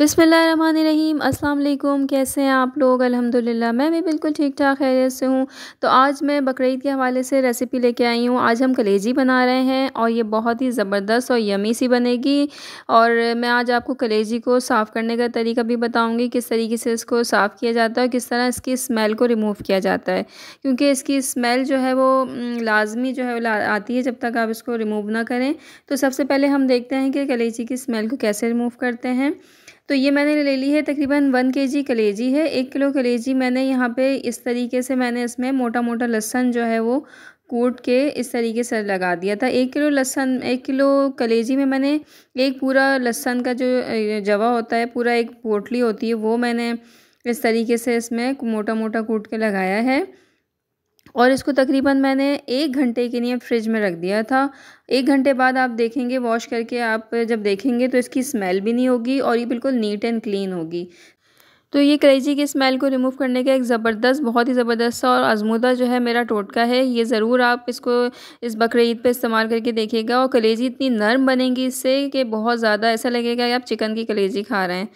बिसमीम अस्सलाम कैसे हैं आप लोग अल्हम्दुलिल्लाह मैं भी बिल्कुल ठीक ठाक खैरियत से हूँ तो आज मैं बकरीद के हवाले से रेसिपी लेके आई हूँ आज हम कलेजी बना रहे हैं और ये बहुत ही ज़बरदस्त और यमी सी बनेगी और मैं आज आपको कलेजी को साफ़ करने का तरीका भी बताऊँगी किस तरीके से इसको साफ़ किया जाता है और किस तरह इसकी स्मेल को रिमूव किया जाता है क्योंकि इसकी स्मेल जो है वो लाजमी जो है वो आती है जब तक आप इसको रिमूव ना करें तो सबसे पहले हम देखते हैं कि कलेजी की स्मेल को कैसे रिमूव करते हैं तो ये मैंने ले ली है तकरीबन वन के जी कलेजी है एक किलो कलेजी मैंने यहाँ पे इस तरीके से मैंने इसमें मोटा मोटा लहसन जो है वो कूट के इस तरीके से लगा दिया था एक किलो लहसन एक किलो कलेजी में मैंने एक पूरा लहसन का जो जवा होता है पूरा एक पोटली होती है वो मैंने इस तरीके से इसमें मोटा मोटा कूट के लगाया है और इसको तकरीबन मैंने एक घंटे के लिए फ्रिज में रख दिया था एक घंटे बाद आप देखेंगे वॉश करके आप जब देखेंगे तो इसकी स्मेल भी नहीं होगी और ये बिल्कुल नीट एंड क्लीन होगी तो ये कलेजी की स्मेल को रिमूव करने का एक ज़बरदस्त बहुत ही ज़बरदस्त और आजमूदा जो है मेरा टोटका है ये ज़रूर आप इसको इस बकर ईद पर इस्तेमाल करके देखिएगा और कलेजी इतनी नरम बनेगी इससे कि बहुत ज़्यादा ऐसा लगेगा कि आप चिकन की कलेजी खा रहे हैं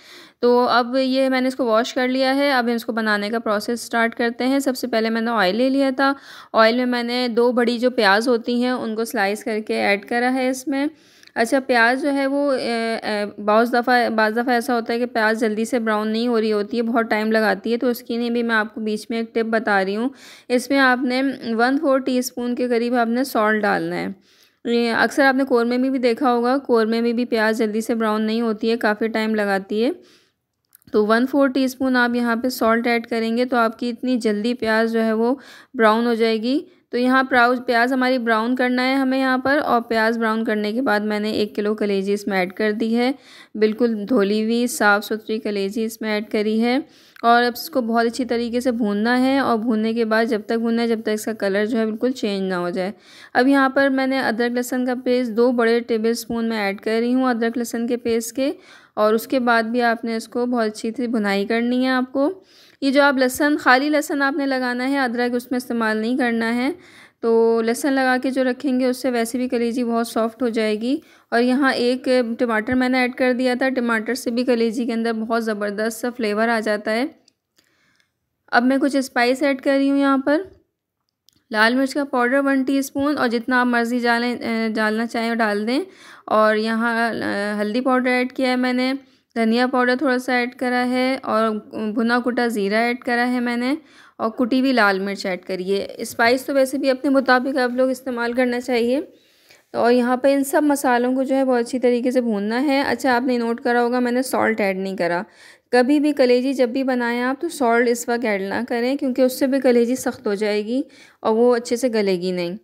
तो अब ये मैंने इसको वॉश कर लिया है अब इसको बनाने का प्रोसेस स्टार्ट करते हैं सबसे पहले मैंने ऑयल ले लिया था ऑयल में मैंने दो बड़ी जो प्याज होती हैं उनको स्लाइस करके ऐड करा है इसमें अच्छा प्याज जो है वो बहुत दफ़ा बाज़ दफ़ा ऐसा होता है कि प्याज जल्दी से ब्राउन नहीं हो रही होती है बहुत टाइम लगाती है तो उसके लिए भी मैं आपको बीच में एक टिप बता रही हूँ इसमें आपने वन फोर स्पून के करीब आपने सॉल्ट डालना है अक्सर आपने कौरमे में भी देखा होगा कौरमे में भी प्याज जल्दी से ब्राउन नहीं होती है काफ़ी टाइम लगाती है तो वन फोर टीस्पून आप यहाँ पे सॉल्ट ऐड करेंगे तो आपकी इतनी जल्दी प्याज जो है वो ब्राउन हो जाएगी तो यहाँ प्राउज प्याज हमारी ब्राउन करना है हमें यहाँ पर और प्याज ब्राउन करने के बाद मैंने एक किलो कलेजी इसमें ऐड कर दी है बिल्कुल धोली हुई साफ़ सुथरी कलेजी इसमें ऐड करी है और अब इसको बहुत अच्छी तरीके से भूनना है और भूनने के बाद जब तक भूनना है जब तक इसका कलर जो है बिल्कुल चेंज ना हो जाए अब यहाँ पर मैंने अदरक लहसन का पेस्ट दो बड़े टेबल स्पून में ऐड कर रही हूँ अदरक लहसन के पेस्ट के और उसके बाद भी आपने इसको बहुत अच्छी से बुनाई करनी है आपको ये जो आप लहसन खाली लहसन आपने लगाना है अदरक उसमें इस्तेमाल नहीं करना है तो लहसन लगा के जो रखेंगे उससे वैसे भी कलेजी बहुत सॉफ्ट हो जाएगी और यहाँ एक टमाटर मैंने ऐड कर दिया था टमाटर से भी कलेजी के अंदर बहुत ज़बरदस्त सा फ्लेवर आ जाता है अब मैं कुछ स्पाइस ऐड कर रही हूँ यहाँ पर लाल मिर्च का पाउडर वन टीस्पून और जितना आप मर्ज़ी डालें डालना चाहें वो डाल दें और यहाँ हल्दी पाउडर ऐड किया है मैंने धनिया पाउडर थोड़ा सा ऐड करा है और भुना कुटा ज़ीरा ऐड करा है मैंने और कुटी हुई लाल मिर्च ऐड करी है स्पाइस तो वैसे भी अपने मुताबिक आप लोग इस्तेमाल करना चाहिए और यहाँ पर इन सब मसालों को जो है बहुत अच्छी तरीके से भूनना है अच्छा आपने नोट करा होगा मैंने सॉल्ट ऐड नहीं करा कभी भी कलेजी जब भी बनाएं आप तो सॉल्ट इस वक्त ऐड ना करें क्योंकि उससे भी कलेजी सख्त हो जाएगी और वो अच्छे से गलेगी नहीं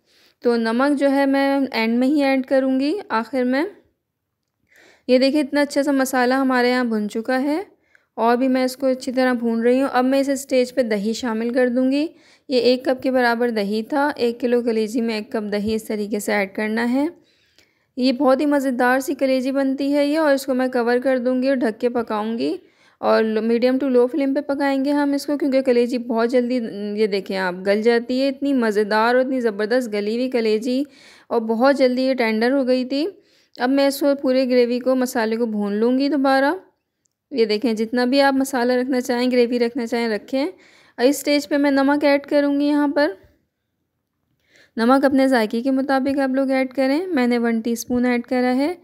तो नमक जो है मैं एंड में ही ऐड करूँगी आखिर में ये देखिए इतना अच्छा सा मसाला हमारे यहाँ भुन चुका है और भी मैं इसको अच्छी तरह भून रही हूँ अब मैं इस स्टेज पे दही शामिल कर दूँगी ये एक कप के बराबर दही था एक किलो कलेजी में एक कप दही इस तरीके से ऐड करना है ये बहुत ही मज़ेदार सी कलेजी बनती है ये और इसको मैं कवर कर दूँगी और ढक के पकाऊँगी और मीडियम टू लो फ्लेम पे पकाएंगे हम इसको क्योंकि कलेजी बहुत जल्दी ये देखें आप गल जाती है इतनी मज़ेदार और इतनी ज़बरदस्त गली हुई कलेजी और बहुत जल्दी ये टेंडर हो गई थी अब मैं इसको पूरे ग्रेवी को मसाले को भून लूँगी दोबारा ये देखें जितना भी आप मसाला रखना चाहें ग्रेवी रखना चाहें रखें और इस स्टेज पे मैं नमक ऐड करूँगी यहाँ पर नमक अपने जायके के मुताबिक आप लोग ऐड करें मैंने वन टीस्पून ऐड करा है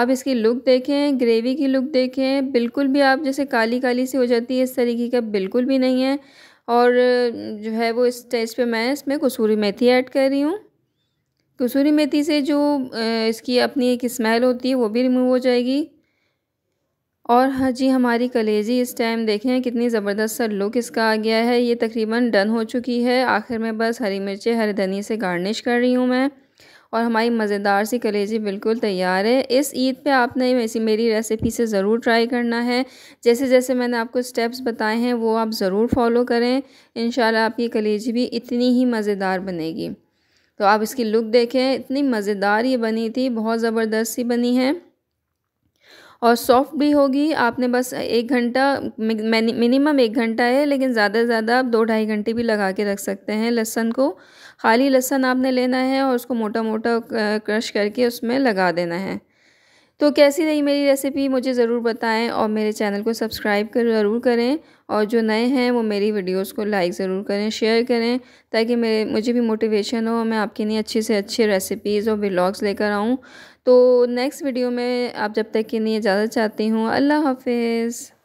आप इसकी लुक देखें ग्रेवी की लुक देखें बिल्कुल भी आप जैसे काली काली सी हो जाती है इस तरीके का बिल्कुल भी नहीं है और जो है वो इस स्टेज पर मैं इसमें कसूरी मेथी ऐड कर रही हूँ कसूरी मेथी से जो इसकी अपनी एक स्मेल होती है वो भी रिमूव हो जाएगी और हाँ जी हमारी कलेजी इस टाइम देखें कितनी ज़बरदस्त सा लुक इसका आ गया है ये तकरीबन डन हो चुकी है आखिर में बस हरी मिर्चें हरी धनी से गार्निश कर रही हूँ मैं और हमारी मज़ेदार सी कलेजी बिल्कुल तैयार है इस ईद पे आपने वैसी मेरी रेसिपी से ज़रूर ट्राई करना है जैसे जैसे मैंने आपको स्टेप्स बताए हैं वो आप ज़रूर फॉलो करें इन आपकी कलेजी भी इतनी ही मज़ेदार बनेगी तो आप इसकी लुक देखें इतनी मज़ेदार ये बनी थी बहुत ज़बरदस्त सी बनी है और सॉफ़्ट भी होगी आपने बस एक घंटा मिनिमम एक घंटा है लेकिन ज़्यादा से ज़्यादा आप दो ढाई घंटे भी लगा के रख सकते हैं लहसन को खाली लहसन आपने लेना है और उसको मोटा मोटा क्रश करके उसमें लगा देना है तो कैसी रही मेरी रेसिपी मुझे ज़रूर बताएं और मेरे चैनल को सब्सक्राइब कर ज़रूर करें और जो नए हैं वो मेरी वीडियोस को लाइक ज़रूर करें शेयर करें ताकि मेरे मुझे भी मोटिवेशन हो मैं आपके लिए अच्छे से अच्छे रेसिपीज़ और ब्लॉग्स लेकर आऊँ तो नेक्स्ट वीडियो में आप जब तक के लिए इजाज़त चाहती हूँ अल्लाह हाफिज़